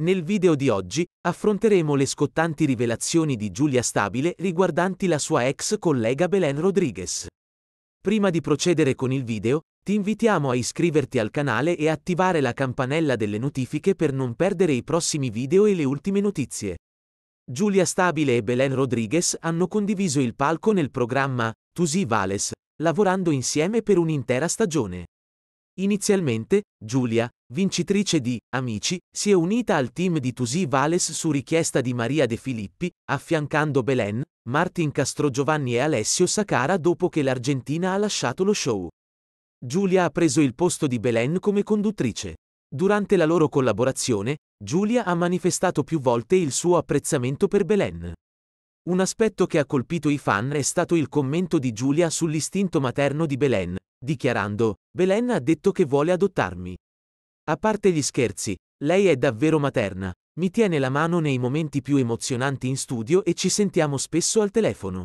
Nel video di oggi affronteremo le scottanti rivelazioni di Giulia Stabile riguardanti la sua ex collega Belen Rodriguez. Prima di procedere con il video, ti invitiamo a iscriverti al canale e attivare la campanella delle notifiche per non perdere i prossimi video e le ultime notizie. Giulia Stabile e Belen Rodriguez hanno condiviso il palco nel programma Tusi Vales, lavorando insieme per un'intera stagione. Inizialmente, Giulia, vincitrice di Amici, si è unita al team di Tusi Vales su richiesta di Maria De Filippi, affiancando Belen, Martin Castrogiovanni e Alessio Sacara dopo che l'Argentina ha lasciato lo show. Giulia ha preso il posto di Belen come conduttrice. Durante la loro collaborazione, Giulia ha manifestato più volte il suo apprezzamento per Belen. Un aspetto che ha colpito i fan è stato il commento di Giulia sull'istinto materno di Belen, dichiarando, Belen ha detto che vuole adottarmi. A parte gli scherzi, lei è davvero materna, mi tiene la mano nei momenti più emozionanti in studio e ci sentiamo spesso al telefono.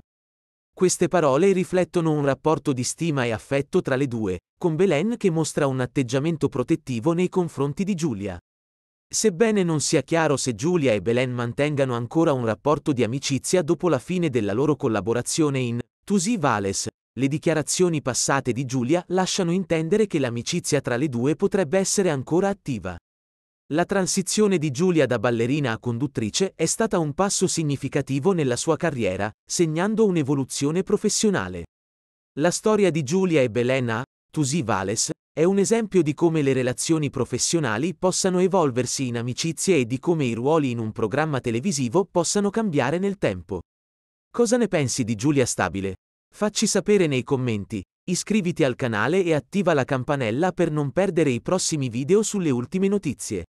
Queste parole riflettono un rapporto di stima e affetto tra le due, con Belen che mostra un atteggiamento protettivo nei confronti di Giulia. Sebbene non sia chiaro se Giulia e Belen mantengano ancora un rapporto di amicizia dopo la fine della loro collaborazione in Tusi Vales, le dichiarazioni passate di Giulia lasciano intendere che l'amicizia tra le due potrebbe essere ancora attiva. La transizione di Giulia da ballerina a conduttrice è stata un passo significativo nella sua carriera, segnando un'evoluzione professionale. La storia di Giulia e Belena, Tusi Vales, è un esempio di come le relazioni professionali possano evolversi in amicizie e di come i ruoli in un programma televisivo possano cambiare nel tempo. Cosa ne pensi di Giulia Stabile? Facci sapere nei commenti, iscriviti al canale e attiva la campanella per non perdere i prossimi video sulle ultime notizie.